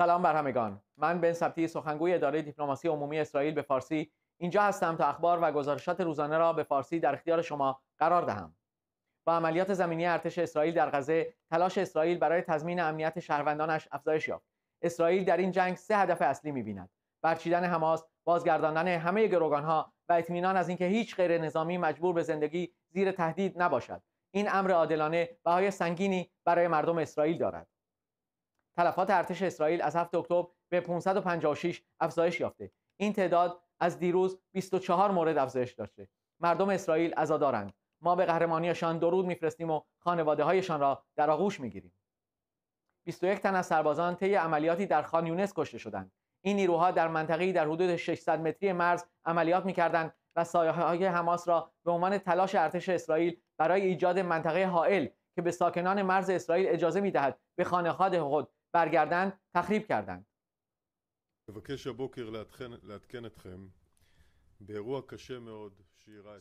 سلام بر همگان من بن سبتی سخنگوی اداره دیپلماسی عمومی اسرائیل به فارسی اینجا هستم تا اخبار و گزارشات روزانه را به فارسی در اختیار شما قرار دهم با عملیات زمینی ارتش اسرائیل در غزه تلاش اسرائیل برای تضمین امنیت شهروندانش افزایش یافت اسرائیل در این جنگ سه هدف اصلی میبیند برچیدن حماس بازگرداندن همه گروگانها و اطمینان از اینکه هیچ غیر نظامی مجبور به زندگی زیر تهدید نباشد این امر عادلانه بهای سنگینی برای مردم اسرائیل دارد تلفات ارتش اسرائیل از 7 اکتبر به 556 افزایش یافته این تعداد از دیروز 24 مورد افزایش داشته مردم اسرائیل عزادارند ما به قهرمانیشان درود میفرستیم و خانواده هایشان را در آغوش میگیریم 21 تن از سربازان طی عملیاتی در خان یونس کشته شدند این نیروها در منطقه‌ای در حدود 600 متری مرز عملیات میکردند و سایه های حماس را به عنوان تلاش ارتش اسرائیل برای ایجاد منطقه حائل که به ساکنان مرز اسرائیل اجازه میدهد به خانه خود برگردند تخریب کردند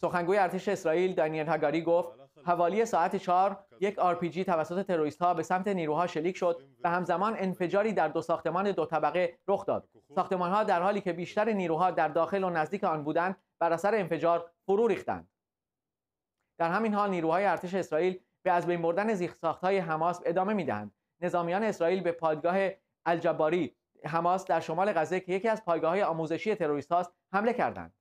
سخنگوی ارتش اسرائیل دانیل هاگاری گفت حوالی ساعت 4 یک جی توسط تروریست ها به سمت نیروها شلیک شد و همزمان انفجاری در دو ساختمان دو طبقه رخ داد ساختمان ها در حالی که بیشتر نیروها در داخل و نزدیک آن بودند بر اثر انفجار فرو ریختند در همین حال نیروهای ارتش اسرائیل به از بین بردن ساخت های حماس ادامه میدهند نظامیان اسرائیل به پادگاه الجباری حماس در شمال غزه که یکی از پایگاه های آموزشی تروریست هاست حمله کردند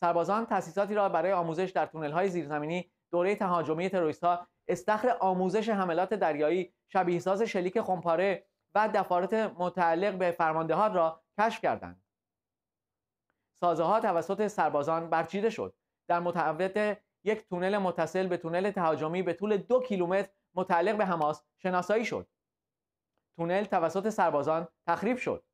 سربازان تأسیساتی را برای آموزش در تونل های زیرزمینی دوره تهاجمی تروریست ها استخر آموزش حملات دریایی ساز شلیک خمپاره و دفارت متعلق به فرماندهان را کشف کردند سازه ها توسط سربازان برچیده شد در متعوت یک تونل متصل به تونل تهاجمی به طول دو کیلومتر متعلق به حماس شناسایی شد تونل توسط سربازان تخریب شد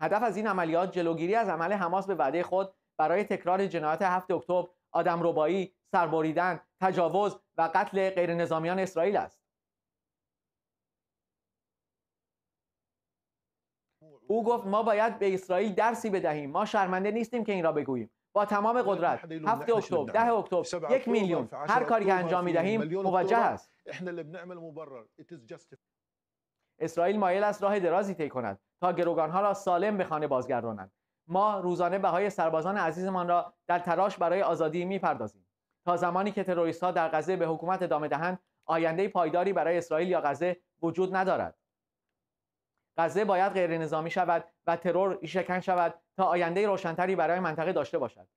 هدف از این عملیات جلوگیری از عمل حماس به وعده خود برای تکرار جنایت 7 اکتبر، آدم ربایی سربریدن، تجاوز و قتل نظامیان اسرائیل است. او گفت ما باید به اسرائیل درسی بدهیم ما شرمنده نیستیم که این را بگوییم با تمام قدرت 7 اکتبر 10 اکتبر یک میلیون هر کاری که انجام میدهیم موجه است اسرائیل مایل است راه درازی طی کند تا گروگانها را سالم به خانه بازگردانند ما روزانه بهای سربازان عزیزمان را در تراش برای آزادی میپردازیم تا زمانی که تروریستها در غزه به حکومت ادامه دهند آینده پایداری برای اسرائیل یا غزه وجود ندارد غزه باید غیر نظامی شود و ترور شکن شود تا آینده روشنتری برای منطقه داشته باشد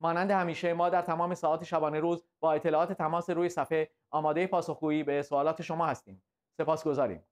مانند همیشه ما در تمام ساعات شبانه روز با اطلاعات تماس روی صفحه آماده پاسخگویی به سوالات شما هستیم سپاسگزاریم